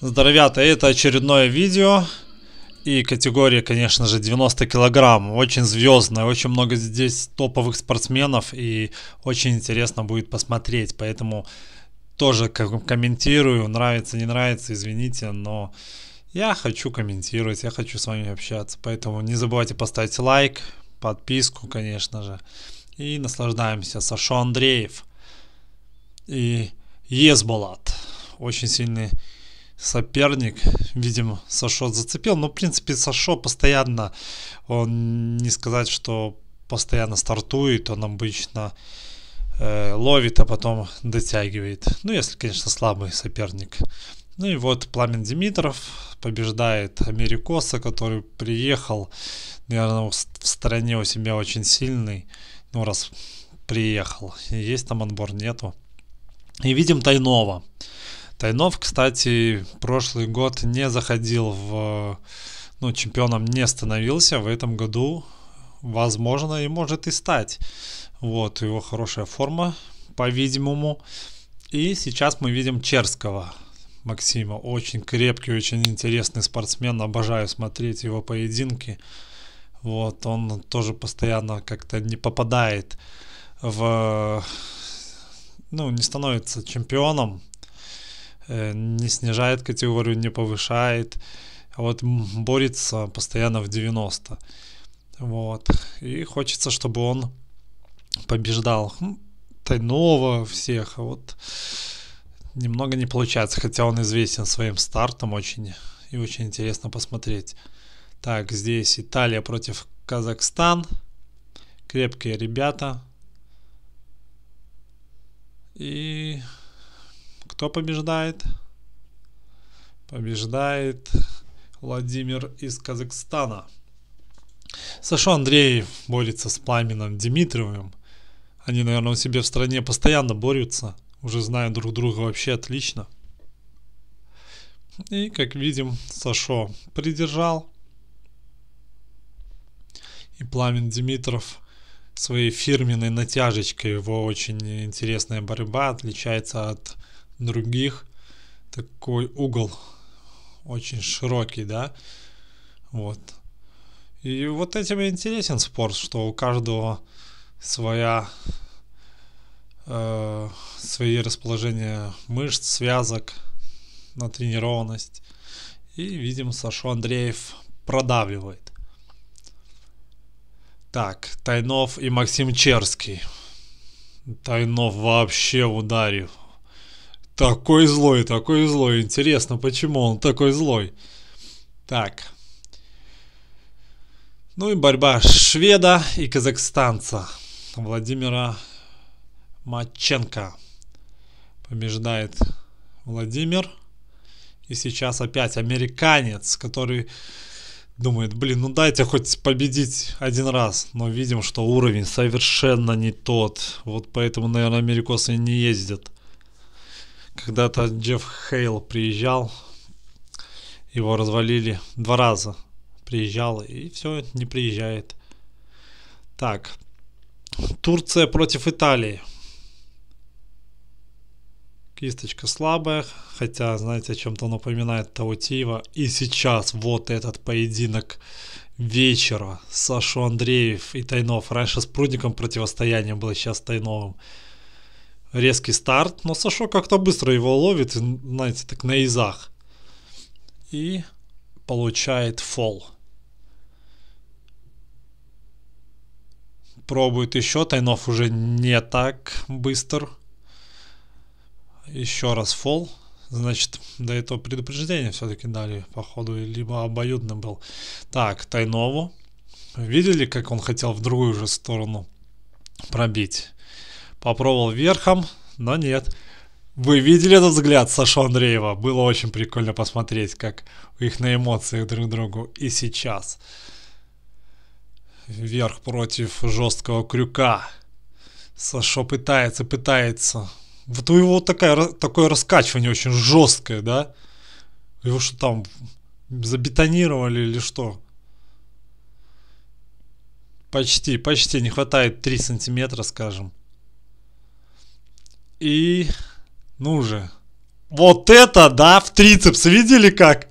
Здоровята, это очередное видео. И категория, конечно же, 90 килограмм. Очень звездная, очень много здесь топовых спортсменов. И очень интересно будет посмотреть. Поэтому тоже комментирую, нравится, не нравится, извините, но я хочу комментировать, я хочу с вами общаться. Поэтому не забывайте поставить лайк, подписку, конечно же. И наслаждаемся. Сашо Андреев и Езболат. Очень сильный соперник, видимо, Сашо зацепил. Но, ну, в принципе, Сашо постоянно, он не сказать, что постоянно стартует, он обычно э, ловит, а потом дотягивает. Ну, если, конечно, слабый соперник. Ну и вот Пламен Димитров побеждает Америкоса, который приехал, наверное, в стране у себя очень сильный, ну раз приехал. Есть там отбор, нету. И видим Тайнова. Тайнов, кстати, прошлый год не заходил в... Ну, чемпионом не становился. В этом году, возможно, и может и стать. Вот, его хорошая форма, по-видимому. И сейчас мы видим Черского Максима. Очень крепкий, очень интересный спортсмен. Обожаю смотреть его поединки. Вот, он тоже постоянно как-то не попадает в... Ну, не становится чемпионом, не снижает категорию, не повышает, а вот борется постоянно в 90. Вот. И хочется, чтобы он побеждал хм, Тайнова всех. А вот немного не получается, хотя он известен своим стартом очень и очень интересно посмотреть. Так, здесь Италия против Казахстан. Крепкие ребята. И кто побеждает? Побеждает Владимир из Казахстана. Саша Андрей борется с Пламеном Дмитриевым. Они, наверное, у себя в стране постоянно борются, уже зная друг друга вообще отлично. И, как видим, Сашо придержал. И Пламен Димитров своей фирменной натяжечкой. Его очень интересная борьба отличается от других такой угол очень широкий, да, вот. И вот этим и интересен спорт, что у каждого своя э, свои расположения мышц, связок, натренированность. И, видимо, Сашу Андреев продавливает. Так, Тайнов и Максим Черский. Тайнов вообще ударил. Такой злой, такой злой. Интересно, почему он такой злой? Так. Ну и борьба шведа и казахстанца Владимира Маченко. Побеждает Владимир. И сейчас опять американец, который думает, блин, ну дайте хоть победить один раз. Но видим, что уровень совершенно не тот. Вот поэтому, наверное, америкосы не ездят когда-то Джефф Хейл приезжал, его развалили два раза. Приезжал и все, не приезжает. Так, Турция против Италии. Кисточка слабая, хотя, знаете, о чем-то напоминает Таутиева. И сейчас вот этот поединок вечера. Сашу Андреев и Тайнов. Раньше с Прудником противостояние было, сейчас с Тайновым резкий старт, но Сашо как-то быстро его ловит, знаете, так на изах. И получает фол. Пробует еще, Тайнов уже не так быстр. Еще раз фол. Значит, до этого предупреждения все-таки дали, походу, либо обоюдно был. Так, Тайнову. Видели, как он хотел в другую же сторону пробить? попробовал верхом, но нет. Вы видели этот взгляд Саша Андреева? Было очень прикольно посмотреть, как у них на эмоциях друг к другу. И сейчас. Вверх против жесткого крюка. Саша пытается, пытается. Вот у него такая, такое раскачивание очень жесткое, да? Его что там забетонировали или что? Почти, почти. Не хватает 3 сантиметра, скажем. И, ну же, вот это, да, в трицепс, видели как?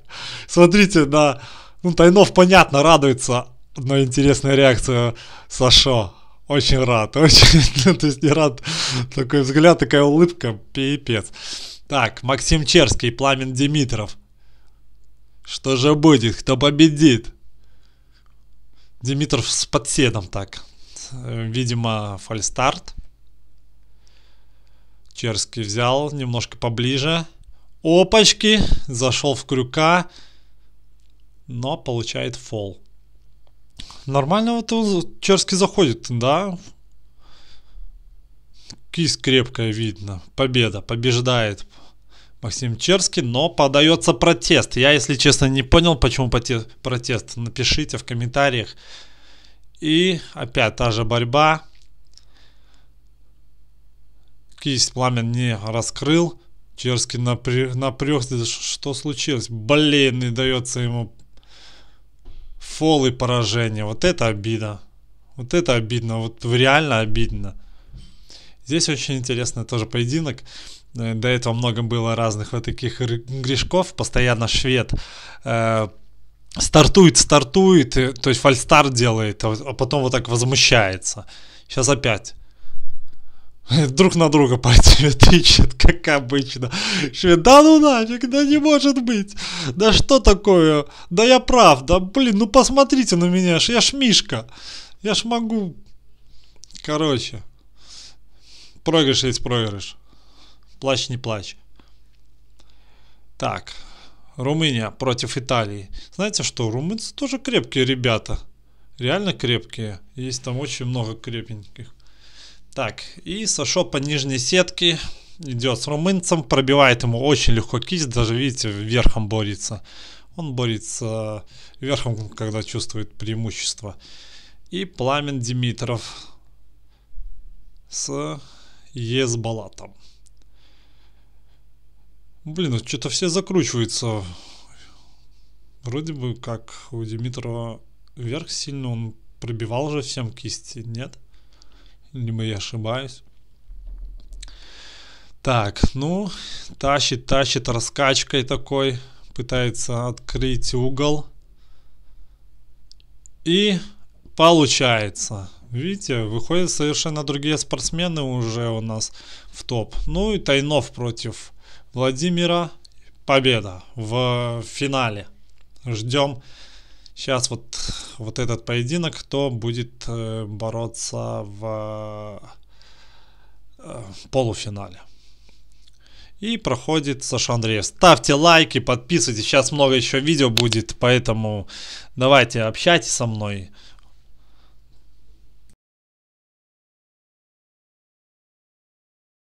Смотрите, да, ну Тайнов, понятно, радуется, но интересная реакция Сашо. Очень рад, очень, ну, то есть не рад, такой взгляд, такая улыбка, пипец. Так, Максим Черский, Пламен Димитров. Что же будет, кто победит? Димитров с подседом так. Э, видимо, фальстарт. Черский взял немножко поближе. Опачки! Зашел в крюка. Но получает фол. Нормально вот Черский заходит, да? Кис крепкая видно. Победа. Побеждает Максим Черский, но подается протест. Я, если честно, не понял, почему протест. Напишите в комментариях. И опять та же борьба кисть пламя не раскрыл. Черский напря... напрягся. Что случилось? Блин, не дается ему фол и поражение. Вот это обидно. Вот это обидно. Вот реально обидно. Здесь очень интересный тоже поединок. Э, до этого много было разных вот таких грешков. Постоянно швед э, стартует, стартует, э, то есть фальстарт делает, а, а потом вот так возмущается. Сейчас опять. Друг на друга пальцами тычет, как обычно. Швед, да ну нафиг, да не может быть. Да что такое? Да я прав, да блин, ну посмотрите на меня, я ж Мишка. Я ж могу... Короче. Проигрыш есть проигрыш. Плачь не плачь. Так. Румыния против Италии. Знаете что, румынцы тоже крепкие ребята. Реально крепкие. Есть там очень много крепеньких. Так, и Сашо по нижней сетке идет с румынцем, пробивает ему очень легко кисть, даже, видите, верхом борется. Он борется верхом, когда чувствует преимущество. И Пламен Димитров с Езбалатом. Блин, ну что-то все закручиваются. Вроде бы как у Димитрова верх сильно он пробивал же всем кисти, нет? либо я ошибаюсь. Так, ну, тащит, тащит раскачкой такой, пытается открыть угол. И получается. Видите, выходят совершенно другие спортсмены уже у нас в топ. Ну и Тайнов против Владимира. Победа в финале. Ждем Сейчас вот, вот этот поединок, кто будет э, бороться в э, полуфинале. И проходит Саша Андреев. Ставьте лайки, подписывайтесь. Сейчас много еще видео будет, поэтому давайте общайтесь со мной.